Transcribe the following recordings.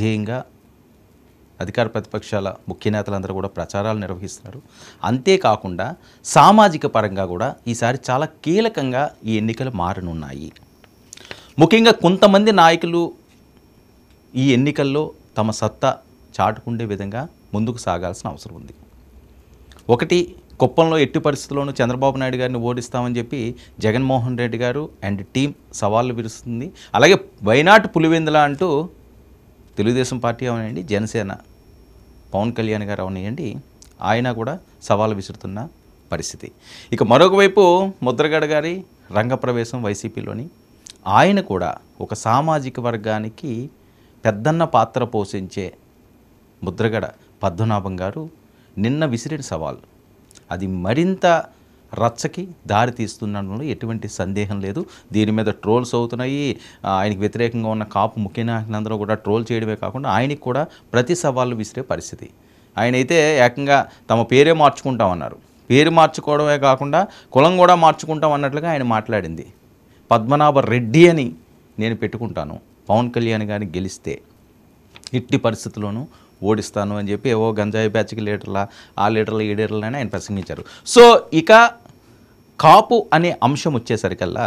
ధ్యేయంగా అధికార ప్రతిపక్షాల ముఖ్య నేతలందరూ కూడా ప్రచారాలు నిర్వహిస్తున్నారు అంతేకాకుండా సామాజిక పరంగా కూడా ఈసారి చాలా కీలకంగా ఈ ఎన్నికలు మారనున్నాయి ముఖ్యంగా కొంతమంది నాయకులు ఈ ఎన్నికల్లో తమ సత్తా చాటుకుండే విధంగా ముందుకు సాగాల్సిన అవసరం ఉంది ఒకటి కుప్పంలో ఎట్టి పరిస్థితుల్లోనూ చంద్రబాబు నాయుడు గారిని ఓడిస్తామని చెప్పి జగన్మోహన్ రెడ్డి గారు అండ్ టీం సవాళ్ళు విరుస్తుంది అలాగే వైనాట్ పులివెందుల అంటూ తెలుగుదేశం పార్టీ అవనివ్వండి జనసేన పవన్ కళ్యాణ్ గారు అవనివ్వండి ఆయన కూడా సవాలు విసురుతున్న పరిస్థితి ఇక మరొక వైపు ముద్రగడ గారి రంగప్రవేశం వైసీపీలోని ఆయన కూడా ఒక సామాజిక వర్గానికి పెద్దన్న పాత్ర పోషించే ముద్రగడ పద్మనాభం గారు నిన్న విసిరిన సవాల్ అది మరింత రచ్చకి దారితీస్తుండడంలో ఎటువంటి సందేహం లేదు దీని మీద ట్రోల్స్ అవుతున్నాయి ఆయనకి వ్యతిరేకంగా ఉన్న కాపు ముఖ్య నాయకులందరూ కూడా ట్రోల్ చేయడమే కాకుండా ఆయనకి కూడా ప్రతి సవాళ్ళు విసిరే పరిస్థితి ఆయన అయితే ఏకంగా తమ పేరే మార్చుకుంటామన్నారు పేరు మార్చుకోవడమే కాకుండా కులం కూడా మార్చుకుంటాం అన్నట్లుగా ఆయన మాట్లాడింది పద్మనాభ రెడ్డి అని నేను పెట్టుకుంటాను పవన్ కళ్యాణ్ గారిని గెలిస్తే ఇట్టి పరిస్థితుల్లోనూ ఓడిస్తాను అని చెప్పి ఏవో గంజాయి బ్యాచ్కి లీటర్ల ఆ లీటర్ల ఈ లీటర్లని ఆయన ప్రసంగించారు సో ఇక కాపు అనే అంశం వచ్చేసరికల్లా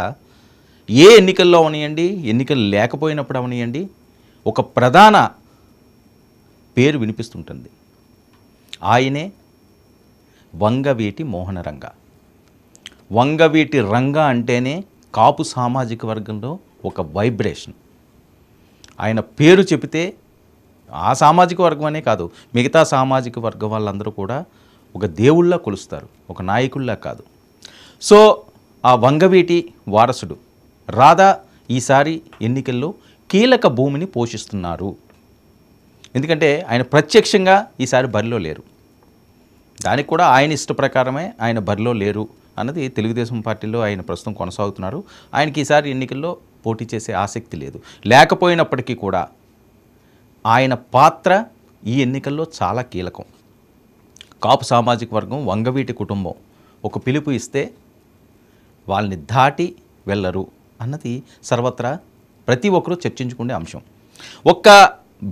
ఏ ఎన్నికల్లో అవనియండి ఎన్నికలు లేకపోయినప్పుడు అవనియండి ఒక ప్రధాన పేరు వినిపిస్తుంటుంది ఆయనే వంగవీటి రంగ వంగవీటి రంగ అంటేనే కాపు సామాజిక వర్గంలో ఒక వైబ్రేషన్ ఆయన పేరు చెబితే ఆ సామాజిక వర్గం అనే కాదు మిగతా సామాజిక వర్గం వాళ్ళందరూ కూడా ఒక దేవుళ్ళ కొలుస్తారు ఒక నాయకుల్లా కాదు సో ఆ వంగవీటి వారసుడు రాధా ఈసారి ఎన్నికల్లో కీలక భూమిని పోషిస్తున్నారు ఎందుకంటే ఆయన ప్రత్యక్షంగా ఈసారి బరిలో లేరు దానికి కూడా ఆయన ఇష్ట ప్రకారమే ఆయన బరిలో లేరు అన్నది తెలుగుదేశం పార్టీలో ఆయన ప్రస్తుతం కొనసాగుతున్నారు ఆయనకి ఈసారి ఎన్నికల్లో పోటీ చేసే ఆసక్తి లేదు లేకపోయినప్పటికీ కూడా ఆయన పాత్ర ఈ ఎన్నికల్లో చాలా కీలకం కాపు సామాజిక వర్గం వంగవీటి కుటుంబం ఒక పిలుపు ఇస్తే వాళ్ళని దాటి వెళ్ళరు అన్నది సర్వత్రా ప్రతి ఒక్కరూ చర్చించుకునే అంశం ఒక్క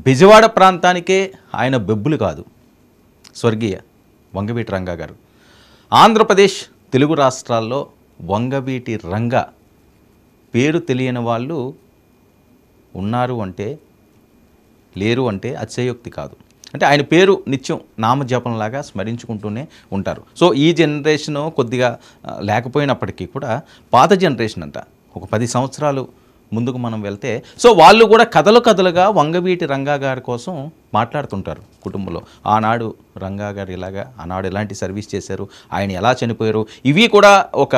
బిజవాడ ప్రాంతానికే ఆయన బెబ్బులు కాదు స్వర్గీయ వంగవీటి రంగా గారు ఆంధ్రప్రదేశ్ తెలుగు రాష్ట్రాల్లో వంగవీటి రంగ పేరు తెలియని వాళ్ళు ఉన్నారు అంటే లేరు అంటే అత్యయోక్తి కాదు అంటే ఆయన పేరు నిత్యం నామజపంలాగా స్మరించుకుంటూనే ఉంటారు సో ఈ జనరేషను కొద్దిగా లేకపోయినప్పటికీ కూడా పాత జనరేషన్ అంట ఒక పది సంవత్సరాలు ముందుకు మనం వెళ్తే సో వాళ్ళు కూడా కథలు కథలుగా వంగవీటి రంగా గారి కోసం మాట్లాడుతుంటారు కుటుంబంలో ఆనాడు రంగా గారు ఇలాగా ఆనాడు ఎలాంటి సర్వీస్ చేశారు ఆయన ఎలా చనిపోయారు ఇవి కూడా ఒక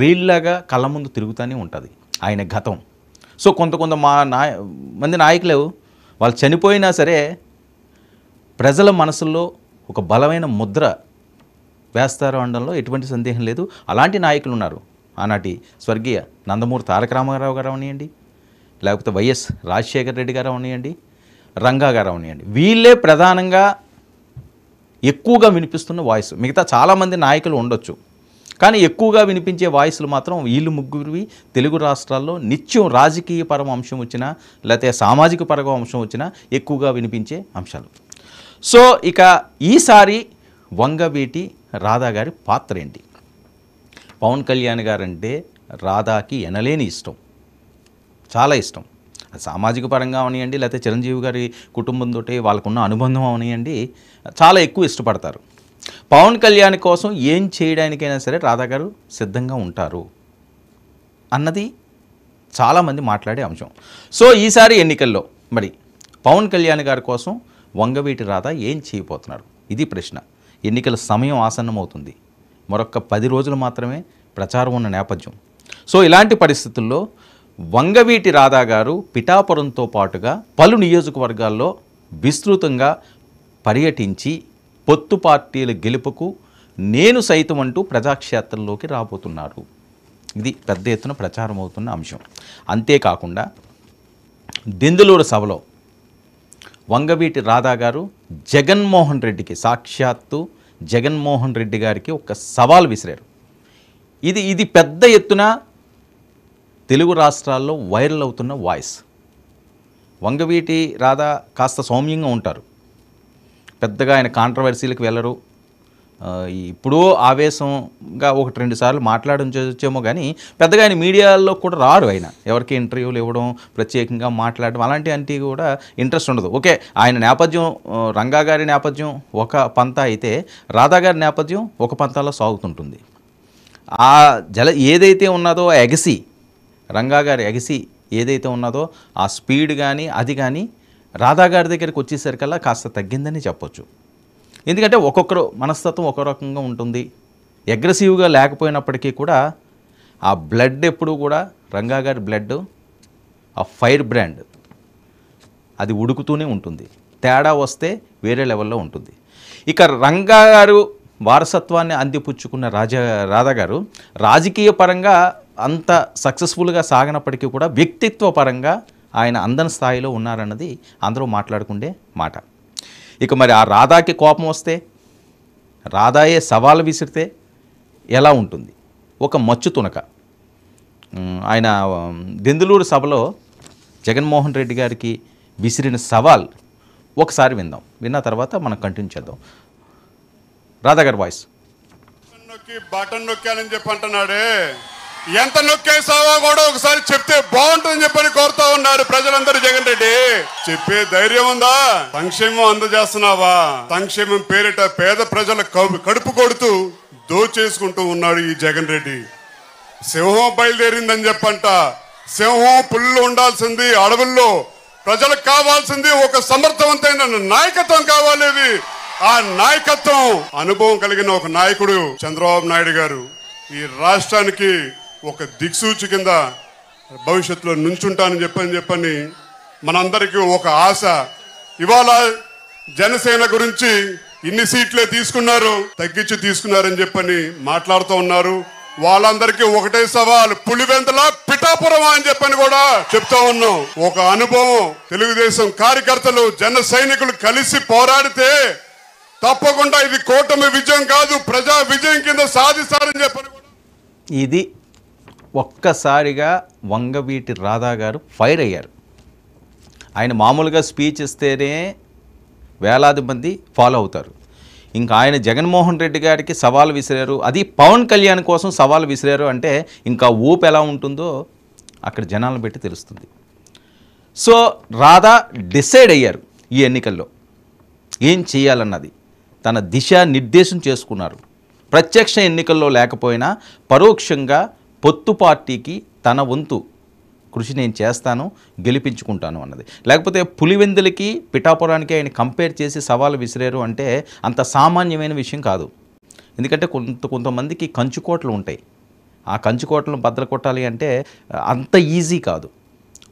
రీల్లాగా కళ్ళ ముందు తిరుగుతూనే ఉంటుంది ఆయన గతం సో కొంత కొంత మా నాయ మంది నాయకులు వాళ్ళు చనిపోయినా సరే ప్రజల మనసుల్లో ఒక బలమైన ముద్ర వేస్తారు అనడంలో ఎటువంటి సందేహం లేదు అలాంటి నాయకులు ఉన్నారు ఆనాటి స్వర్గీయ నందమూరి తారక రామారావు గారు అవనియండి లేకపోతే వైఎస్ రాజశేఖర రెడ్డి గారు అవనియండి రంగా గారు అవనియండి వీళ్ళే ప్రధానంగా ఎక్కువగా వినిపిస్తున్న వాయిస్ మిగతా చాలామంది నాయకులు ఉండొచ్చు కానీ ఎక్కువగా వినిపించే వాయిస్లు మాత్రం వీళ్ళు ముగ్గురివి తెలుగు రాష్ట్రాల్లో నిత్యం రాజకీయ పరమ అంశం వచ్చినా లేకపోతే సామాజిక పరమ అంశం వచ్చినా ఎక్కువగా వినిపించే అంశాలు సో ఇక ఈసారి వంగవీటి రాధా గారి పాత్ర ఏంటి పవన్ కళ్యాణ్ గారంటే రాధాకి ఎనలేని ఇష్టం చాలా ఇష్టం సామాజిక పరంగా అవనియండి లేకపోతే చిరంజీవి గారి కుటుంబంతో వాళ్ళకున్న అనుబంధం అవనియండి చాలా ఎక్కువ ఇష్టపడతారు పవన్ కళ్యాణ్ కోసం ఏం చేయడానికైనా సరే రాధా గారు సిద్ధంగా ఉంటారు అన్నది చాలామంది మాట్లాడే అంశం సో ఈసారి ఎన్నికల్లో మరి పవన్ కళ్యాణ్ గారి కోసం వంగవీటి రాధ ఏం చేయబోతున్నారు ఇది ప్రశ్న ఎన్నికల సమయం ఆసన్నమవుతుంది మరొక పది రోజులు మాత్రమే ప్రచారం ఉన్న నేపథ్యం సో ఇలాంటి పరిస్థితుల్లో వంగవీటి రాధా గారు పిఠాపురంతో పాటుగా పలు నియోజకవర్గాల్లో విస్తృతంగా పర్యటించి పొత్తు పార్టీల గెలుపుకు నేను సైతం అంటూ ప్రజాక్షేత్రంలోకి రాబోతున్నారు ఇది పెద్ద ఎత్తున ప్రచారం అవుతున్న అంశం అంతేకాకుండా దిందులూరు సభలో వంగవీటి రాధా గారు జగన్మోహన్ రెడ్డికి సాక్షాత్తు జగన్మోహన్ రెడ్డి గారికి ఒక సవాల్ విసిరారు ఇది ఇది పెద్ద ఎత్తున తెలుగు రాష్ట్రాల్లో వైరల్ అవుతున్న వాయిస్ వంగవీటి రాధా కాస్త సౌమ్యంగా ఉంటారు పెద్దగా ఆయన కాంట్రవర్సీలకు వెళ్ళరు ఇప్పుడు ఆవేశంగా ఒక రెండు సార్లు మాట్లాడడం చేయొచ్చేమో కానీ పెద్దగా ఆయన మీడియాలో కూడా రాడు ఆయన ఎవరికి ఇంటర్వ్యూలు ఇవ్వడం ప్రత్యేకంగా మాట్లాడడం అలాంటి అంటే కూడా ఇంట్రెస్ట్ ఉండదు ఓకే ఆయన నేపథ్యం రంగా గారి నేపథ్యం ఒక పంత అయితే రాధా గారి నేపథ్యం ఒక పంతలో సాగుతుంటుంది ఆ జల ఏదైతే ఉన్నదో ఎగసి రంగా గారి ఎగసి ఏదైతే ఉన్నదో ఆ స్పీడ్ కానీ అది కానీ రాధా గారి దగ్గరికి వచ్చేసరికల్లా కాస్త తగ్గిందని చెప్పొచ్చు ఎందుకంటే ఒక్కొక్కరు మనస్తత్వం ఒక రకంగా ఉంటుంది అగ్రెసివ్గా లేకపోయినప్పటికీ కూడా ఆ బ్లడ్ ఎప్పుడూ కూడా రంగా గారి బ్లడ్ ఆ ఫైర్ బ్రాండ్ అది ఉడుకుతూనే ఉంటుంది తేడా వస్తే వేరే లెవెల్లో ఉంటుంది ఇక రంగా గారు వారసత్వాన్ని అందిపుచ్చుకున్న రాజా రాధా గారు రాజకీయ పరంగా అంత సక్సెస్ఫుల్గా సాగినప్పటికీ కూడా వ్యక్తిత్వ పరంగా ఆయన అందని స్థాయిలో ఉన్నారన్నది అందరూ మాట్లాడుకుండే మాట ఇక మరి ఆ రాధాకి కోపం వస్తే రాధాయే సవాలు విసిరితే ఎలా ఉంటుంది ఒక మచ్చు తునక ఆయన దెందులూరు సభలో జగన్మోహన్ రెడ్డి గారికి విసిరిన సవాల్ ఒకసారి విందాం విన్న తర్వాత మనం కంటిన్యూ చేద్దాం రాధాగర్ వాయిస్ బటన్ నొక్కానని చెప్పి అంటున్నాడే ఎంత నొక్కేసావో కూడా ఒకసారి చెప్తే బాగుంటుందని చెప్పని కోరుతా ఉన్నారు ప్రజలందరూ జగన్ రెడ్డి చెప్పే ధైర్యం ఉందా సంక్షేమం అందజేస్తున్నావా సంక్షేమం పేరిట పేద ప్రజల కడుపు కొడుతూ దోచేసుకుంటూ ఉన్నాడు ఈ జగన్ రెడ్డి సింహం బయలుదేరిందని చెప్పంట సింహం పుల్లు ఉండాల్సింది అడవుల్లో ప్రజలకు కావాల్సింది ఒక సమర్థవంతమైన నాయకత్వం కావాలి ఆ నాయకత్వం అనుభవం కలిగిన ఒక నాయకుడు చంద్రబాబు నాయుడు గారు ఈ రాష్ట్రానికి ఒక దిక్సూచి కింద భవిష్యత్తులో నుంచుంటానని చెప్పని చెప్పని మనందరికీ ఒక ఆశ ఇవాళ జనసేన గురించి ఇన్ని సీట్లే తీసుకున్నారు తగ్గించి తీసుకున్నారని చెప్పని మాట్లాడుతూ ఉన్నారు వాళ్ళందరికీ ఒకటే సవాల్ పులివెందల పిఠాపురం అని చెప్పని కూడా చెప్తా ఉన్నాం ఒక అనుభవం తెలుగుదేశం కార్యకర్తలు జన సైనికులు కలిసి పోరాడితే తప్పకుండా ఇది కూటమి విజయం కాదు ప్రజా విజయం కింద సాధిస్తారని చెప్పని ఇది ఒక్కసారిగా వంగవీటి రాధా గారు ఫైర్ అయ్యారు ఆయన మామూలుగా స్పీచ్ ఇస్తేనే వేలాది మంది ఫాలో అవుతారు ఇంకా ఆయన జగన్మోహన్ రెడ్డి గారికి సవాల్ విసిరారు అది పవన్ కళ్యాణ్ కోసం సవాల్ విసిరారు అంటే ఇంకా ఊపు ఎలా ఉంటుందో అక్కడ జనాలను పెట్టి తెలుస్తుంది సో రాధా డిసైడ్ అయ్యారు ఈ ఎన్నికల్లో ఏం చేయాలన్నది తన దిశ నిర్దేశం చేసుకున్నారు ప్రత్యక్ష ఎన్నికల్లో లేకపోయినా పరోక్షంగా పొత్తు పార్టీకి తన వంతు కృషి నేను చేస్తాను గెలిపించుకుంటాను అన్నది లేకపోతే పులివెందులకి పిఠాపురానికి ఆయన కంపేర్ చేసి సవాలు విసిరారు అంటే అంత సామాన్యమైన విషయం కాదు ఎందుకంటే కొంత కొంతమందికి కంచుకోట్లు ఉంటాయి ఆ కంచుకోటలను బద్దలు కొట్టాలి అంటే అంత ఈజీ కాదు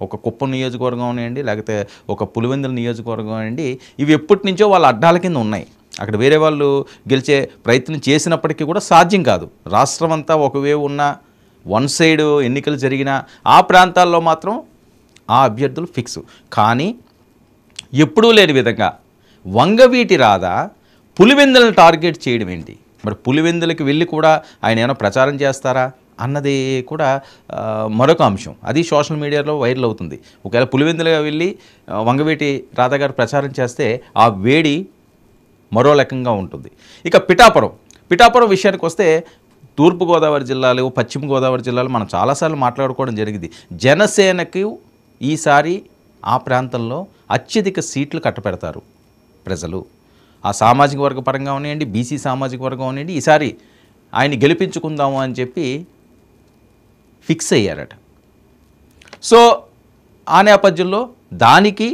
ఒక కుప్ప నియోజకవర్గం అనండి లేకపోతే ఒక పులివెందుల నియోజకవర్గం అనండి ఇవి ఎప్పటి నుంచో వాళ్ళ అడ్డాల కింద ఉన్నాయి అక్కడ వేరే వాళ్ళు గెలిచే ప్రయత్నం చేసినప్పటికీ కూడా సాధ్యం కాదు రాష్ట్రం అంతా ఒకవే ఉన్న వన్ సైడ్ ఎన్నికలు జరిగినా ఆ ప్రాంతాల్లో మాత్రం ఆ అభ్యర్థులు ఫిక్స్ కానీ ఎప్పుడూ లేని విధంగా వంగవీటి రాదా పులివెందులను టార్గెట్ చేయడం ఏంటి మరి పులివెందులకి వెళ్ళి కూడా ఆయన ఏమైనా ప్రచారం చేస్తారా అన్నది కూడా మరొక అంశం అది సోషల్ మీడియాలో వైరల్ అవుతుంది ఒకవేళ పులివెందులుగా వెళ్ళి వంగవీటి రాధ గారు ప్రచారం చేస్తే ఆ వేడి మరో రకంగా ఉంటుంది ఇక పిఠాపురం పిఠాపురం విషయానికి వస్తే తూర్పుగోదావరి జిల్లాలో పశ్చిమ గోదావరి జిల్లాలో మనం చాలాసార్లు మాట్లాడుకోవడం జరిగింది జనసేనకు ఈసారి ఆ ప్రాంతంలో అత్యధిక సీట్లు కట్టపెడతారు ప్రజలు ఆ సామాజిక వర్గ పరంగా ఉన్నాయండి బీసీ సామాజిక వర్గం ఉన్నాయండి ఈసారి ఆయన గెలిపించుకుందాము అని చెప్పి ఫిక్స్ అయ్యారట సో ఆ నేపథ్యంలో దానికి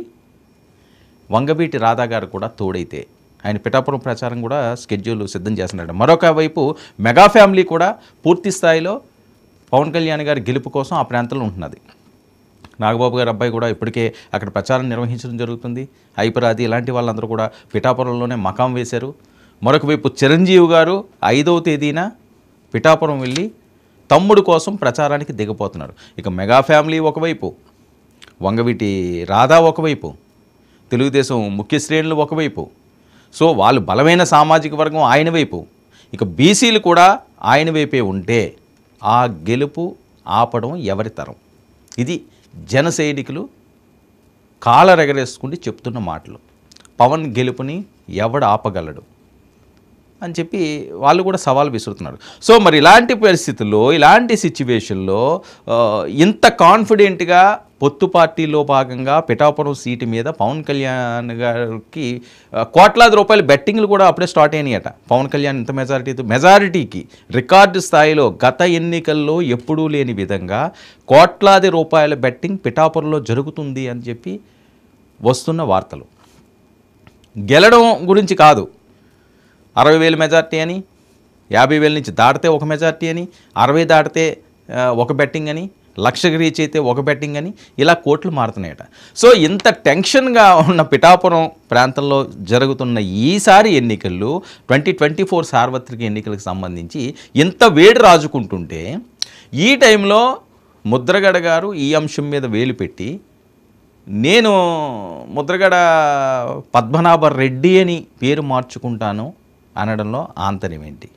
వంగవీటి రాధా గారు కూడా తోడైతే ఆయన పిఠాపురం ప్రచారం కూడా స్కెడ్యూల్ సిద్ధం చేస్తున్నాడు మరొక వైపు మెగా ఫ్యామిలీ కూడా పూర్తి స్థాయిలో పవన్ కళ్యాణ్ గారి గెలుపు కోసం ఆ ప్రాంతంలో ఉంటున్నది నాగబాబు గారి అబ్బాయి కూడా ఇప్పటికే అక్కడ ప్రచారం నిర్వహించడం జరుగుతుంది హైపరాది ఇలాంటి వాళ్ళందరూ కూడా పిఠాపురంలోనే మకాం వేశారు మరొక వైపు చిరంజీవి గారు ఐదవ తేదీన పిఠాపురం వెళ్ళి తమ్ముడు కోసం ప్రచారానికి దిగిపోతున్నారు ఇక మెగా ఫ్యామిలీ ఒకవైపు వంగవీటి రాధా ఒకవైపు తెలుగుదేశం ముఖ్య శ్రేణులు ఒకవైపు సో వాళ్ళు బలమైన సామాజిక వర్గం ఆయన వైపు ఇక బీసీలు కూడా ఆయన వైపే ఉంటే ఆ గెలుపు ఆపడం ఎవరి తరం ఇది జన సైనికులు కాలరెగరేసుకుంటూ చెప్తున్న మాటలు పవన్ గెలుపుని ఎవడు ఆపగలడు అని చెప్పి వాళ్ళు కూడా సవాల్ విసురుతున్నారు సో మరి ఇలాంటి పరిస్థితుల్లో ఇలాంటి సిచ్యువేషన్లో ఇంత కాన్ఫిడెంట్గా పొత్తు పార్టీలో భాగంగా పిఠాపురం సీటు మీద పవన్ కళ్యాణ్ గారికి కోట్లాది రూపాయల బెట్టింగ్లు కూడా అప్పుడే స్టార్ట్ అయినాయట పవన్ కళ్యాణ్ ఇంత మెజారిటీతో మెజారిటీకి రికార్డు స్థాయిలో గత ఎన్నికల్లో ఎప్పుడూ లేని విధంగా కోట్లాది రూపాయల బెట్టింగ్ పిఠాపురంలో జరుగుతుంది అని చెప్పి వస్తున్న వార్తలు గెలడం గురించి కాదు అరవై వేలు మెజార్టీ అని యాభై వేల నుంచి దాటితే ఒక మెజార్టీ అని అరవై దాటితే ఒక బెట్టింగ్ అని లక్ష రీచ్ అయితే ఒక బెట్టింగ్ అని ఇలా కోట్లు మారుతున్నాయట సో ఇంత టెన్షన్గా ఉన్న పిఠాపురం ప్రాంతంలో జరుగుతున్న ఈసారి ఎన్నికల్లో ట్వంటీ ట్వంటీ ఫోర్ సార్వత్రిక ఎన్నికలకు సంబంధించి ఇంత వేడి రాజుకుంటుంటే ఈ టైంలో ముద్రగడ గారు ఈ అంశం మీద వేలు పెట్టి నేను ముద్రగడ పద్మనాభ రెడ్డి అని పేరు మార్చుకుంటాను అనడంలో ఆంతర్యం ఏంటి